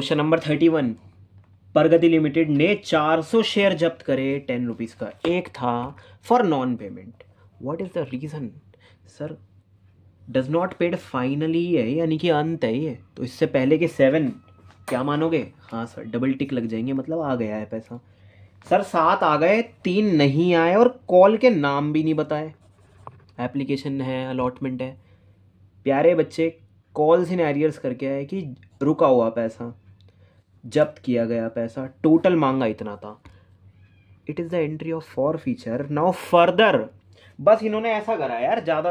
question number thirty one Pragati limited ने 400 share जब्त करे टेन रुपीज़ का एक था for non payment what is the reason sir does not paid finally है यानी कि अंत है ये तो इससे पहले के सेवन क्या मानोगे हाँ सर डबल टिक लग जाएंगे मतलब आ गया है पैसा सर सात आ गए तीन नहीं आए और कॉल के नाम भी नहीं बताए एप्लीकेशन है अलॉटमेंट है प्यारे बच्चे कॉल सिनेरियर्स करके आए कि रुका हुआ पैसा जब्त किया गया पैसा टोटल मांगा इतना था it is the entry of for feature now further बस इन्होंने ऐसा करा यार ज़्यादा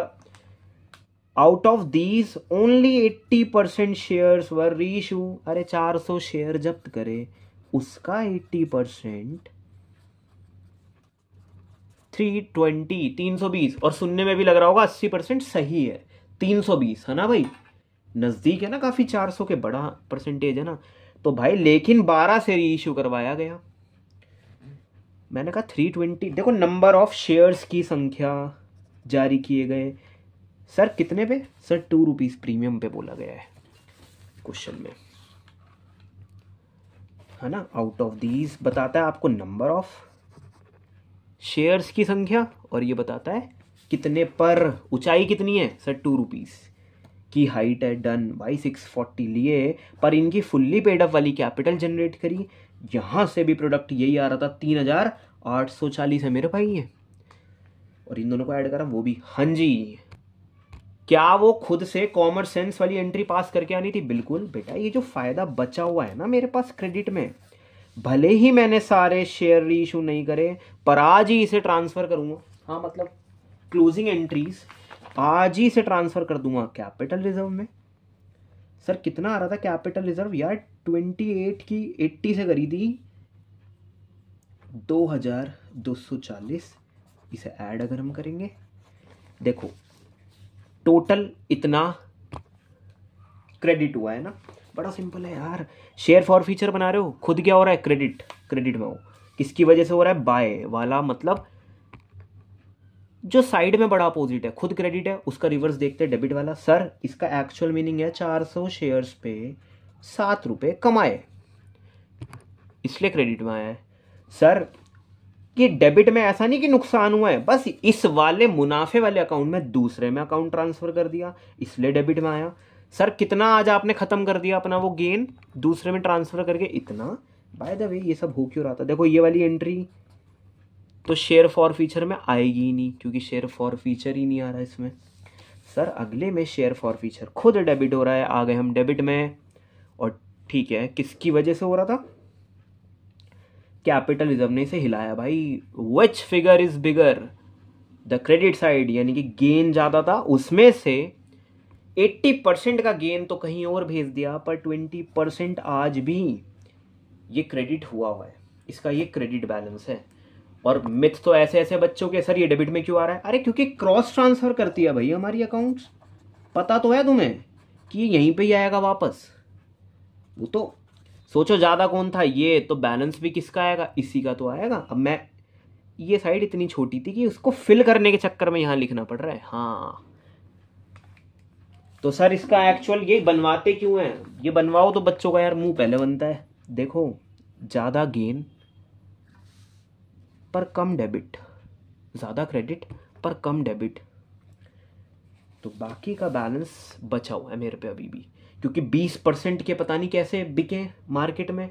out of these only eighty percent share were reissue अरे चार सौ शेयर जब्त करे उसका एट्टी परसेंट थ्री ट्वेंटी तीन सौ बीस और सुनने में भी लग रहा होगा अस्सी परसेंट सही है तीन सौ बीस है ना भाई नज़दीक है ना काफ़ी चार सौ के बड़ा परसेंटेज है ना तो भाई लेकिन बारह से रीइश्यू करवाया गया मैंने कहा थ्री ट्वेंटी देखो नंबर ऑफ शेयर्स की संख्या जारी किए गए सर कितने पे सर टू रुपीज़ प्रीमियम पे बोला गया है क्वेश्चन में है ना आउट ऑफ दीज बताता है आपको नंबर ऑफ शेयर्स की संख्या और ये बताता है कितने पर ऊंचाई कितनी है सर टू रुपीज़ की हाइट है डन भाई सिक्स फोर्टी लिए पर इनकी फुल्ली पेडअप वाली कैपिटल जनरेट करी यहाँ से भी प्रोडक्ट यही आ रहा था तीन हज़ार आठ सौ चालीस है मेरे भाई ये और इन दोनों को ऐड करा वो भी हाँ जी क्या वो खुद से कॉमर्स सेंस वाली एंट्री पास करके आनी थी बिल्कुल बेटा ये जो फ़ायदा बचा हुआ है ना मेरे पास क्रेडिट में भले ही मैंने सारे शेयर री इशू नहीं करे पर आज ही इसे ट्रांसफ़र करूँगा हाँ मतलब क्लोजिंग एंट्रीज आज ही से ट्रांसफ़र कर दूंगा कैपिटल रिजर्व में सर कितना आ रहा था कैपिटल रिजर्व यार ट्वेंटी एट की एट्टी से थी दो हज़ार दो सौ चालीस इसे ऐड अगर हम करेंगे देखो टोटल इतना क्रेडिट हुआ है ना बड़ा सिंपल है यार शेयर फॉर फ्यूचर बना रहे हो खुद क्या हो रहा है क्रेडिट क्रेडिट में हो किसकी वजह से हो रहा है बाय वाला मतलब जो साइड में बड़ा अपोजिट है खुद क्रेडिट है उसका रिवर्स देखते हैं डेबिट वाला सर इसका एक्चुअल मीनिंग है चार सौ शेयर्स पे सात रुपये कमाए इसलिए क्रेडिट में आया है सर कि डेबिट में ऐसा नहीं कि नुकसान हुआ है बस इस वाले मुनाफे वाले अकाउंट में दूसरे में अकाउंट ट्रांसफर कर दिया इसलिए डेबिट में आया सर कितना आज आपने ख़त्म कर दिया अपना वो गेन दूसरे में ट्रांसफ़र करके इतना बाय द वे ये सब हो क्यों रहा था देखो ये वाली एंट्री तो शेयर फॉर फीचर में आएगी ही नहीं क्योंकि शेयर फॉर फीचर ही नहीं आ रहा इसमें सर अगले में शेयर फॉर फीचर खुद डेबिट हो रहा है आ गए हम डेबिट में और ठीक है किसकी वजह से हो रहा था कैपिटलिज्म ने इसे हिलाया भाई which figure is bigger the credit side यानी कि गेन ज़्यादा था उसमें से 80 परसेंट का गेन तो कहीं और भेज दिया पर 20 परसेंट आज भी ये क्रेडिट हुआ हुआ है इसका ये क्रेडिट बैलेंस है और मिथ तो ऐसे ऐसे बच्चों के सर ये डेबिट में क्यों आ रहा है अरे क्योंकि क्रॉस ट्रांसफ़र करती है भाई हमारी अकाउंट्स पता तो है तुम्हें कि यहीं पे ही आएगा वापस वो तो सोचो ज़्यादा कौन था ये तो बैलेंस भी किसका आएगा इसी का तो आएगा अब मैं ये साइड इतनी छोटी थी कि उसको फिल करने के चक्कर में यहाँ लिखना पड़ रहा है हाँ तो सर इसका एक्चुअल ये बनवाते क्यों हैं ये बनवाओ तो बच्चों का यार मुंह पहले बनता है देखो ज़्यादा गेन पर कम डेबिट ज़्यादा क्रेडिट पर कम डेबिट तो बाकी का बैलेंस बचा हुआ है मेरे पे अभी भी क्योंकि 20 परसेंट के पता नहीं कैसे बिके मार्केट में